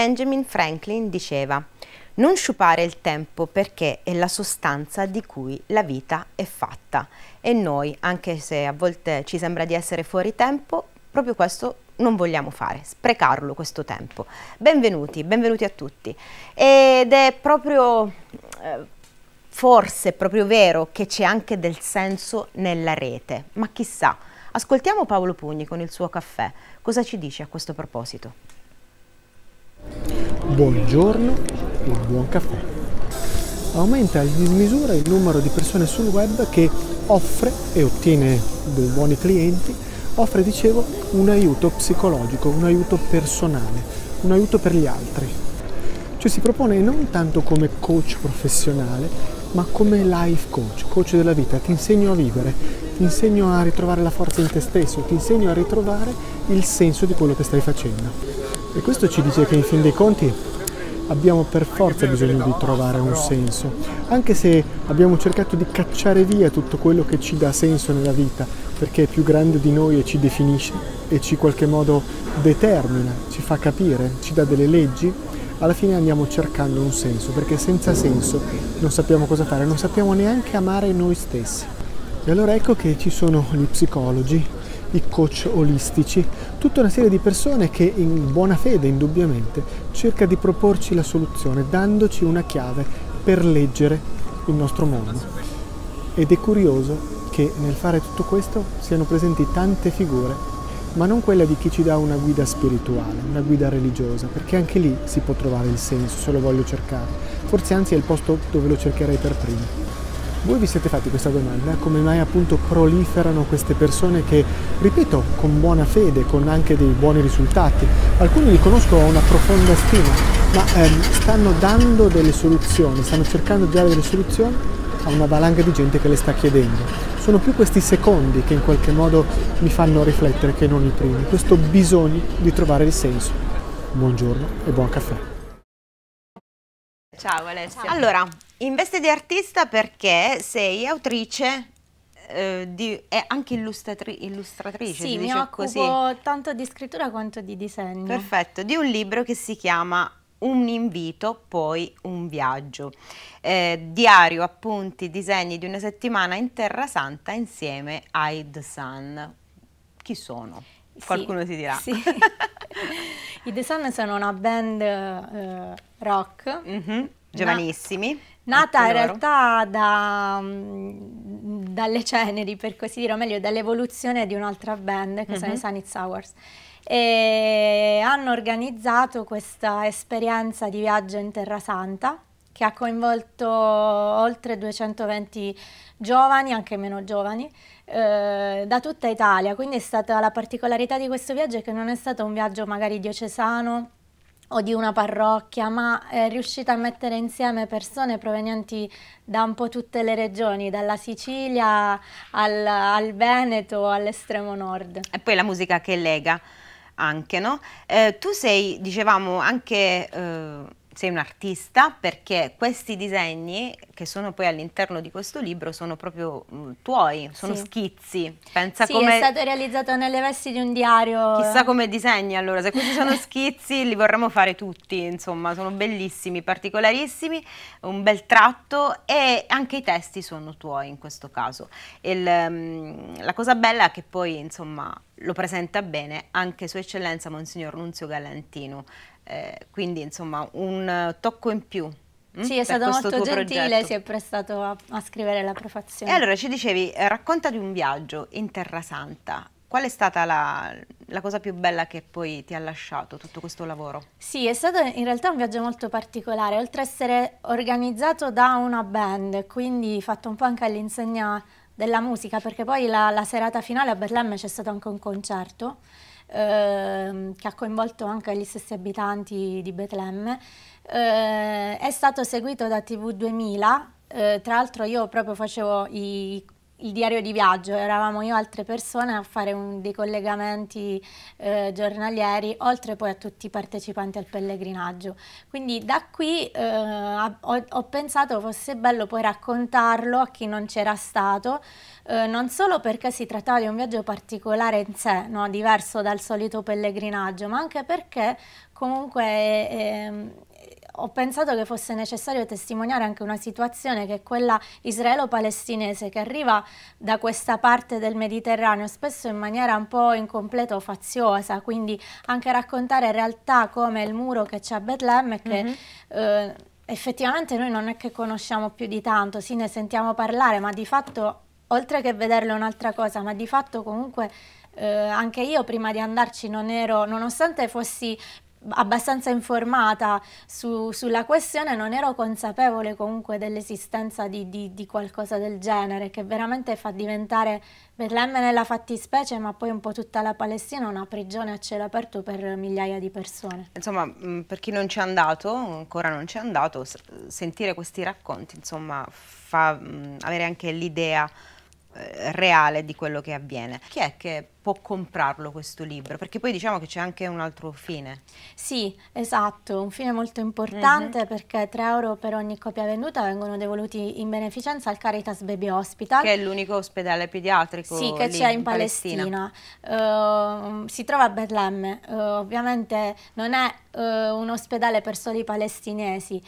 Benjamin Franklin diceva non sciupare il tempo perché è la sostanza di cui la vita è fatta e noi, anche se a volte ci sembra di essere fuori tempo, proprio questo non vogliamo fare, sprecarlo questo tempo. Benvenuti, benvenuti a tutti. Ed è proprio, eh, forse proprio vero che c'è anche del senso nella rete, ma chissà. Ascoltiamo Paolo Pugni con il suo caffè. Cosa ci dice a questo proposito? Buongiorno e buon caffè. Aumenta di dismisura il numero di persone sul web che offre e ottiene dei buoni clienti, offre, dicevo, un aiuto psicologico, un aiuto personale, un aiuto per gli altri. Cioè si propone non tanto come coach professionale, ma come life coach, coach della vita, ti insegno a vivere, ti insegno a ritrovare la forza in te stesso, ti insegno a ritrovare il senso di quello che stai facendo. E questo ci dice che in fin dei conti abbiamo per forza bisogno di trovare un senso, anche se abbiamo cercato di cacciare via tutto quello che ci dà senso nella vita, perché è più grande di noi e ci definisce e ci in qualche modo determina, ci fa capire, ci dà delle leggi, alla fine andiamo cercando un senso, perché senza senso non sappiamo cosa fare, non sappiamo neanche amare noi stessi. E allora ecco che ci sono gli psicologi, i coach olistici, tutta una serie di persone che in buona fede, indubbiamente, cerca di proporci la soluzione, dandoci una chiave per leggere il nostro mondo. Ed è curioso che nel fare tutto questo siano presenti tante figure, ma non quella di chi ci dà una guida spirituale, una guida religiosa, perché anche lì si può trovare il senso se lo voglio cercare. Forse anzi è il posto dove lo cercherei per prima. Voi vi siete fatti questa domanda? Come mai appunto proliferano queste persone che, ripeto, con buona fede, con anche dei buoni risultati, alcuni li conosco ho una profonda stima, ma ehm, stanno dando delle soluzioni, stanno cercando di dare delle soluzioni a una valanga di gente che le sta chiedendo. Sono più questi secondi che in qualche modo mi fanno riflettere che non i primi, questo bisogno di trovare il senso. Buongiorno e buon caffè. Ciao Alessia. Allora, in veste di artista perché sei autrice eh, anche è anche illustratrice. Sì, mi occupo così. tanto di scrittura quanto di disegno. Perfetto, di un libro che si chiama Un invito, poi un viaggio. Eh, diario, appunti, disegni di una settimana in Terra Santa insieme ai The Sun. Chi sono? Qualcuno sì, ti dirà. Sì. I The Sun sono una band... Eh, rock. Mm -hmm. Giovanissimi. nata in realtà da, mm, dalle ceneri, per così dire, o meglio dall'evoluzione di un'altra band che mm -hmm. sono i mm-hmm. Sunny Sours. E hanno organizzato questa esperienza di viaggio in Terra Santa che ha coinvolto oltre 220 giovani, anche meno giovani, eh, da tutta Italia. Quindi è stata la particolarità di questo viaggio è che non è stato un viaggio magari diocesano o di una parrocchia, ma è eh, riuscita a mettere insieme persone provenienti da un po' tutte le regioni, dalla Sicilia al, al Veneto all'estremo nord. E poi la musica che lega anche, no? Eh, tu sei, dicevamo, anche... Eh sei un artista perché questi disegni che sono poi all'interno di questo libro sono proprio mh, mm, tuoi, sono sì. schizzi. Pensa sì, come... è stato realizzato nelle vesti di un diario. Chissà come disegni allora, se questi sono schizzi li vorremmo fare tutti, insomma, sono bellissimi, particolarissimi, un bel tratto e anche i testi sono tuoi in questo caso. Il, mh, mm, la cosa bella è che poi, insomma, lo presenta bene anche Sua Eccellenza Monsignor Nunzio Galantino, eh, quindi insomma un tocco in più. Mm, sì, è stato molto gentile, progetto. si è prestato a, a scrivere la prefazione. E allora ci dicevi, eh, racconta di un viaggio in Terra Santa, Qual è stata la, la, cosa più bella che poi ti ha lasciato tutto questo lavoro? Sì, è stato in realtà un viaggio molto particolare, oltre ad essere organizzato da una band, quindi fatto un po' anche all'insegna della musica, perché poi la, la serata finale a Berlemme c'è stato anche un concerto Ehm, che ha coinvolto anche gli stessi abitanti di Betlemme, eh, è stato seguito da TV 2000, eh, tra l'altro io proprio facevo i il diario di viaggio, eravamo io e altre persone a fare un, dei collegamenti eh, giornalieri, oltre poi a tutti i partecipanti al pellegrinaggio. Quindi da qui eh, ho, ho, pensato fosse bello poi raccontarlo a chi non c'era stato, eh, non solo perché si trattava di un viaggio particolare in sé, no? diverso dal solito pellegrinaggio, ma anche perché comunque eh, ehm, ho pensato che fosse necessario testimoniare anche una situazione che è quella israelo-palestinese che arriva da questa parte del Mediterraneo spesso in maniera un po' incompleta o faziosa, quindi anche raccontare realtà come il muro che c'è a Betlemme che... Mm -hmm. eh, effettivamente noi non è che conosciamo più di tanto, sì ne sentiamo parlare, ma di fatto, oltre che vederlo è un'altra cosa, ma di fatto comunque eh, anche io prima di andarci non ero, nonostante fossi abbastanza informata su, sulla questione, non ero consapevole comunque dell'esistenza di, di, di, qualcosa del genere, che veramente fa diventare Betlemme nella fattispecie, ma poi un po' tutta la Palestina, una prigione a cielo aperto per migliaia di persone. Insomma, per chi non ci è andato, ancora non ci è andato, sentire questi racconti, insomma, fa avere anche l'idea eh, reale di quello che avviene. Chi è che può comprarlo questo libro, perché poi diciamo che c'è anche un altro fine. Sì, esatto, un fine molto importante mm -hmm. perché 3 euro per ogni copia venduta vengono devoluti in beneficenza al Caritas Baby Hospital. Che è l'unico ospedale pediatrico Sì, che c'è in, in, Palestina. Palestina. Uh, si trova a Betlemme, uh, ovviamente non è uh, un ospedale per soli palestinesi,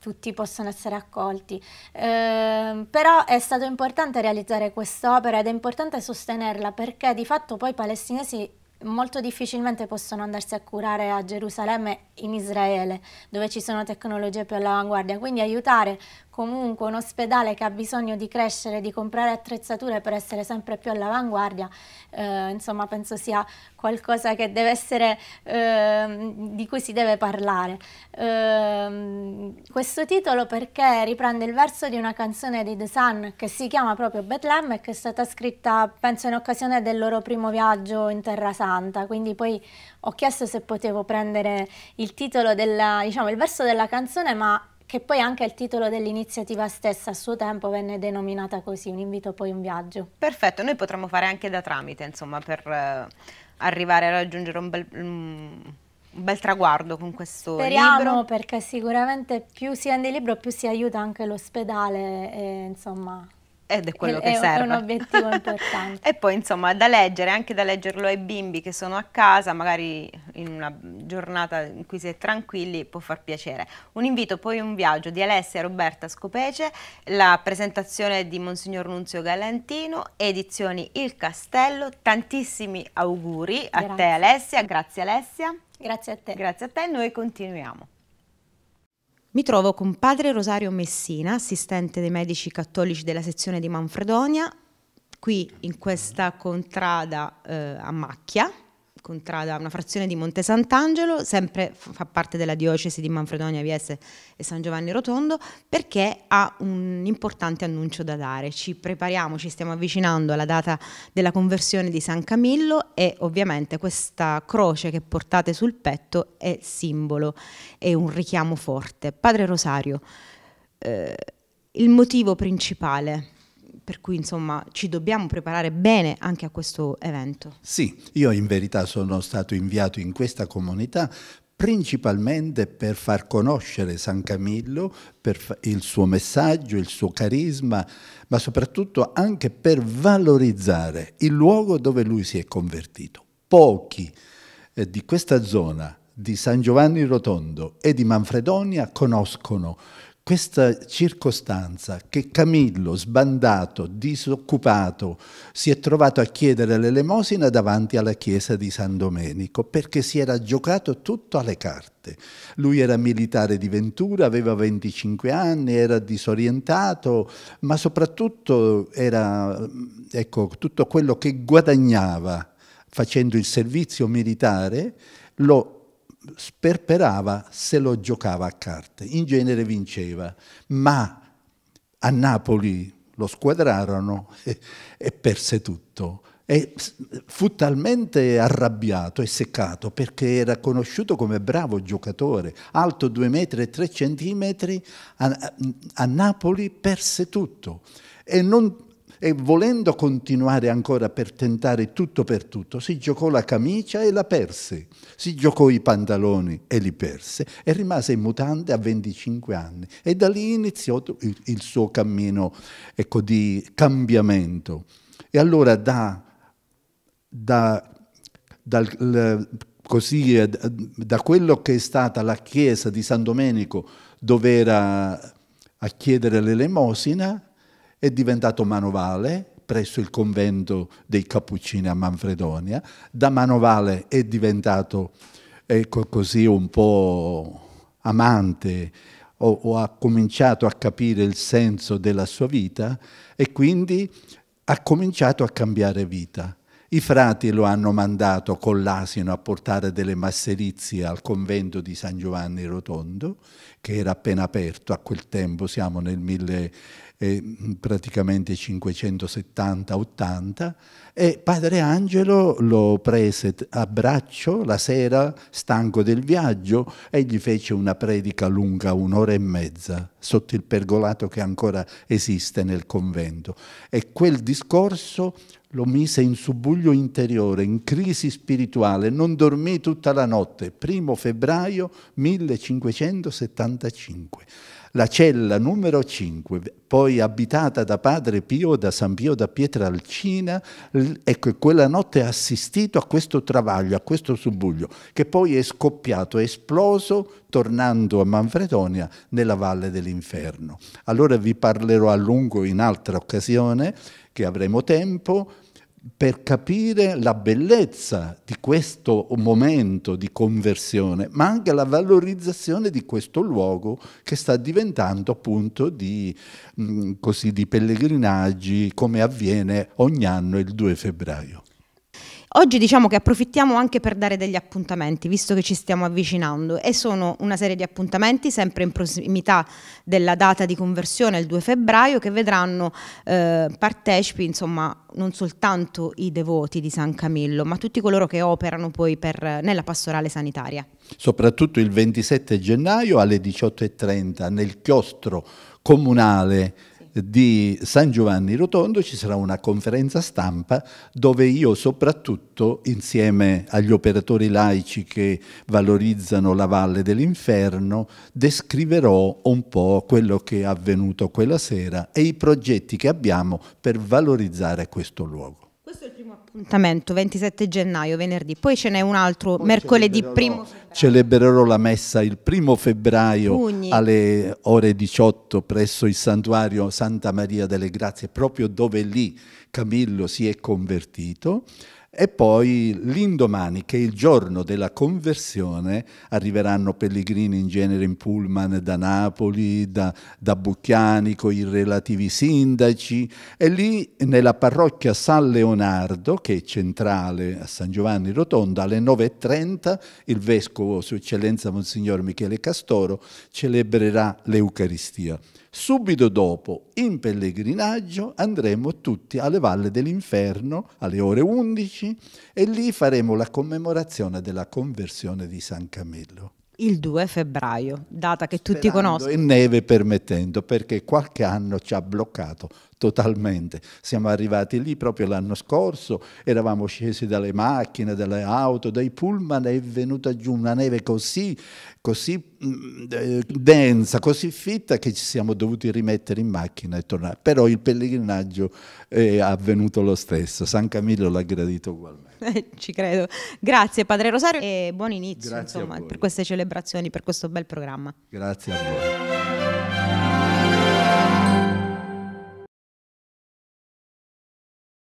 tutti possono essere accolti, però è stato importante realizzare quest'opera ed è importante sostenerla perché di fatto poi i palestinesi molto difficilmente possono andarsi a curare a Gerusalemme in Israele, dove ci sono tecnologie più all'avanguardia, quindi aiutare comunque un ospedale che ha bisogno di crescere, di comprare attrezzature per essere sempre più all'avanguardia, eh, insomma penso sia qualcosa che deve essere, eh, di cui si deve parlare. Eh, questo titolo perché riprende il verso di una canzone di The Sun che si chiama proprio Bethlehem e che è stata scritta penso in occasione del loro primo viaggio in Terra Santa, quindi poi ho chiesto se potevo prendere il titolo, della, diciamo il verso della canzone ma che poi anche il titolo dell'iniziativa stessa a suo tempo venne denominata così, un invito poi un viaggio. Perfetto, noi potremmo fare anche da tramite, insomma, per eh, arrivare a raggiungere un bel... Mm, un bel traguardo con questo Speriamo, libro. perché sicuramente più si vende il libro più si aiuta anche l'ospedale e insomma ed è quello è, che serve. È un obiettivo importante. e poi insomma da leggere, anche da leggerlo ai bimbi che sono a casa, magari in una giornata in cui si è tranquilli, può far piacere. Un invito poi un viaggio di Alessia Roberta Scopece, la presentazione di Monsignor Nunzio Galantino, edizioni Il Castello, tantissimi auguri grazie. a te Alessia, grazie Alessia. Grazie a te. Grazie a te, noi continuiamo. Mi trovo con padre Rosario Messina, assistente dei medici cattolici della sezione di Manfredonia, qui in questa contrada eh, a macchia, contrada una frazione di Monte Sant'Angelo, sempre fa parte della diocesi di Manfredonia, Vieste e San Giovanni Rotondo, perché ha un importante annuncio da dare. Ci prepariamo, ci stiamo avvicinando alla data della conversione di San Camillo e ovviamente questa croce che portate sul petto è simbolo, è un richiamo forte. Padre Rosario, eh, il motivo principale per cui insomma ci dobbiamo preparare bene anche a questo evento. Sì, io in verità sono stato inviato in questa comunità principalmente per far conoscere San Camillo, per il suo messaggio, il suo carisma, ma soprattutto anche per valorizzare il luogo dove lui si è convertito. Pochi eh, di questa zona, di San Giovanni Rotondo e di Manfredonia, conoscono questa circostanza che Camillo, sbandato, disoccupato, si è trovato a chiedere l'elemosina davanti alla chiesa di San Domenico perché si era giocato tutto alle carte. Lui era militare di Ventura, aveva 25 anni, era disorientato, ma soprattutto era ecco, tutto quello che guadagnava facendo il servizio militare lo sperperava se lo giocava a carte, in genere vinceva, ma a Napoli lo squadrarono e, e perse tutto. E fu talmente arrabbiato e seccato perché era conosciuto come bravo giocatore, alto 2 metri e 3 centimetri, a, a, Napoli perse tutto. E non, e volendo continuare ancora per tentare tutto per tutto, si giocò la camicia e la perse, si giocò i pantaloni e li perse e rimase mutante a 25 anni e da lì iniziò il, suo cammino ecco, di cambiamento. E allora da, da, dal, così, da quello che è stata la chiesa di San Domenico dove era a chiedere l'elemosina, è diventato manovale presso il convento dei Cappuccini a Manfredonia, da manovale è diventato ecco così un po' amante o, o ha cominciato a capire il senso della sua vita e quindi ha cominciato a cambiare vita. I frati lo hanno mandato con l'asino a portare delle masserizie al convento di San Giovanni Rotondo, che era appena aperto a quel tempo, siamo nel 1000 eh, praticamente 570-80, e padre Angelo lo prese a braccio la sera, stanco del viaggio, e gli fece una predica lunga un'ora e mezza sotto il pergolato che ancora esiste nel convento. E quel discorso lo mise in subbuglio interiore, in crisi spirituale, non dormì tutta la notte, primo febbraio 1575 la cella numero 5, poi abitata da Padre Pio, da San Pio da Pietralcina, ecco, quella notte ha assistito a questo travaglio, a questo subuglio, che poi è scoppiato, è esploso, tornando a Manfredonia, nella valle dell'inferno. Allora vi parlerò a lungo in altra occasione, che avremo tempo, per capire la bellezza di questo momento di conversione, ma anche la valorizzazione di questo luogo che sta diventando appunto di, mm, così, di pellegrinaggi come avviene ogni anno il 2 febbraio. Oggi diciamo che approfittiamo anche per dare degli appuntamenti, visto che ci stiamo avvicinando e sono una serie di appuntamenti sempre in prossimità della data di conversione il 2 febbraio che vedranno eh, partecipi insomma non soltanto i devoti di San Camillo, ma tutti coloro che operano poi per, nella pastorale sanitaria. Soprattutto il 27 gennaio alle 18.30 nel chiostro comunale di San Giovanni Rotondo ci sarà una conferenza stampa dove io soprattutto insieme agli operatori laici che valorizzano la Valle dell'Inferno descriverò un po' quello che è avvenuto quella sera e i progetti che abbiamo per valorizzare questo luogo. Questo è il primo appuntamento, 27 gennaio, venerdì. Poi ce n'è un altro Poi mercoledì 1 Celebrerò la messa il primo febbraio Pugni. alle ore 18 presso il santuario Santa Maria delle Grazie, proprio dove lì Camillo si è convertito. E poi l'indomani, che è il giorno della conversione, arriveranno pellegrini in genere in pullman da Napoli, da, da Bucchiani, con i relativi sindaci. E lì nella parrocchia San Leonardo, che è centrale a San Giovanni Rotonda, alle 9.30 il vescovo, Sua Eccellenza Monsignor Michele Castoro, celebrerà l'Eucaristia. Subito dopo, in pellegrinaggio, andremo tutti alle Valle dell'Inferno alle ore 11 e lì faremo la commemorazione della conversione di San Camillo. Il 2 febbraio, data che Sperando tutti conoscono. E neve permettendo, perché qualche anno ci ha bloccato totalmente. Siamo arrivati lì proprio l'anno scorso, eravamo scesi dalle macchine, dalle auto, dai pullman, è venuta giù una neve così, così eh, densa, così fitta che ci siamo dovuti rimettere in macchina e tornare. Però il pellegrinaggio è avvenuto lo stesso, San Camillo l'ha gradito ugualmente. ci credo. Grazie Padre Rosario e buon inizio insomma, per queste celebrazioni, per questo bel programma. Grazie a voi.